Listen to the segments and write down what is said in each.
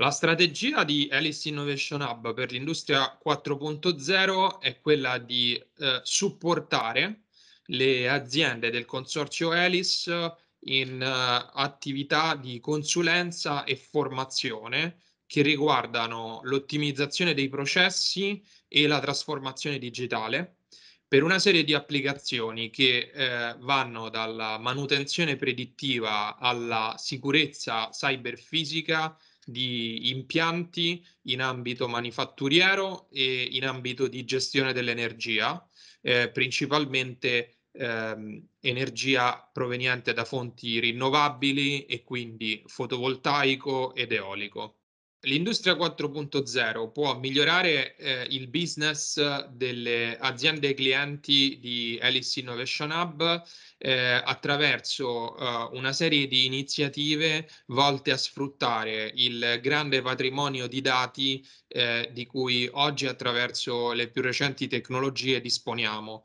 La strategia di Alice Innovation Hub per l'industria 4.0 è quella di eh, supportare le aziende del consorzio Alice in eh, attività di consulenza e formazione che riguardano l'ottimizzazione dei processi e la trasformazione digitale per una serie di applicazioni che eh, vanno dalla manutenzione predittiva alla sicurezza cyberfisica di impianti in ambito manifatturiero e in ambito di gestione dell'energia, eh, principalmente ehm, energia proveniente da fonti rinnovabili e quindi fotovoltaico ed eolico. L'industria 4.0 può migliorare eh, il business delle aziende clienti di Alice Innovation Hub eh, attraverso eh, una serie di iniziative volte a sfruttare il grande patrimonio di dati eh, di cui oggi attraverso le più recenti tecnologie disponiamo.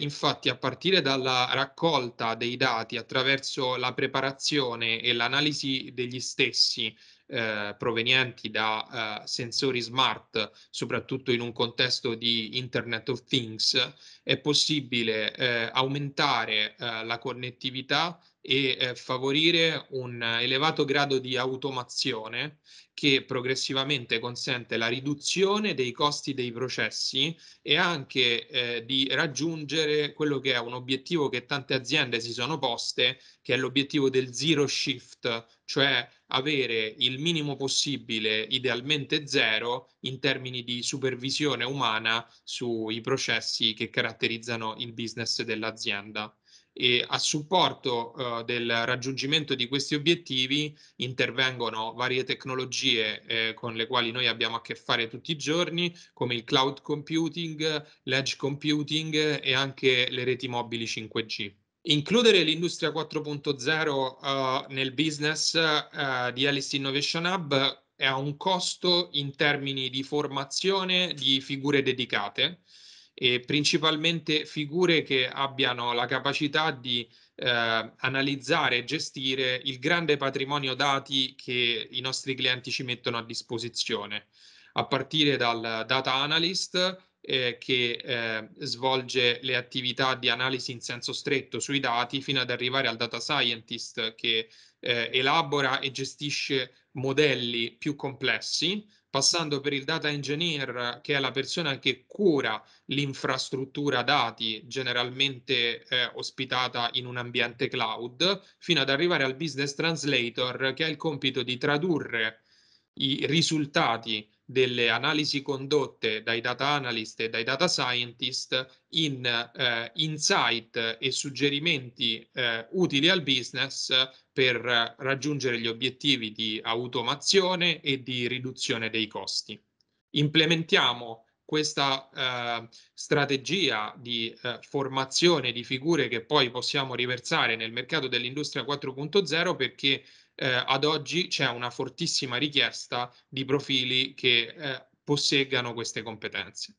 infatti a partire dalla raccolta dei dati attraverso la preparazione e l'analisi degli stessi eh, provenienti da eh, sensori smart, soprattutto in un contesto di Internet of Things, è possibile eh, aumentare eh, la connettività e eh, favorire un elevato grado di automazione che progressivamente consente la riduzione dei costi dei processi e anche eh, di raggiungere quello che è un obiettivo che tante aziende si sono poste, che è l'obiettivo del zero shift, cioè avere il minimo possibile, idealmente zero, in termini di supervisione umana sui processi che caratterizzano il business dell'azienda e a supporto eh, del raggiungimento di questi obiettivi intervengono varie tecnologie eh, con le quali noi abbiamo a che fare tutti i giorni, come il cloud computing, l'edge computing e anche le reti mobili 5G. Includere l'industria 4.0 uh, eh, nel business uh, di Alice Innovation Hub ha un costo in termini di formazione di figure dedicate, e principalmente figure che abbiano la capacità di eh, analizzare e gestire il grande patrimonio dati che i nostri clienti ci mettono a disposizione, a partire dal data analyst eh, che eh, svolge le attività di analisi in senso stretto sui dati fino ad arrivare al data scientist che eh, elabora e gestisce modelli più complessi passando per il data engineer, che è la persona che cura l'infrastruttura dati generalmente eh, ospitata in un ambiente cloud, fino ad arrivare al business translator, che ha il compito di tradurre i risultati delle analisi condotte dai data analyst e dai data scientist in eh, insight e suggerimenti eh, utili al business per raggiungere gli obiettivi di automazione e di riduzione dei costi. Implementiamo questa eh, strategia di eh, formazione di figure che poi possiamo riversare nel mercato dell'industria 4.0 perché eh, ad oggi c'è una fortissima richiesta di profili che eh, posseggano queste competenze.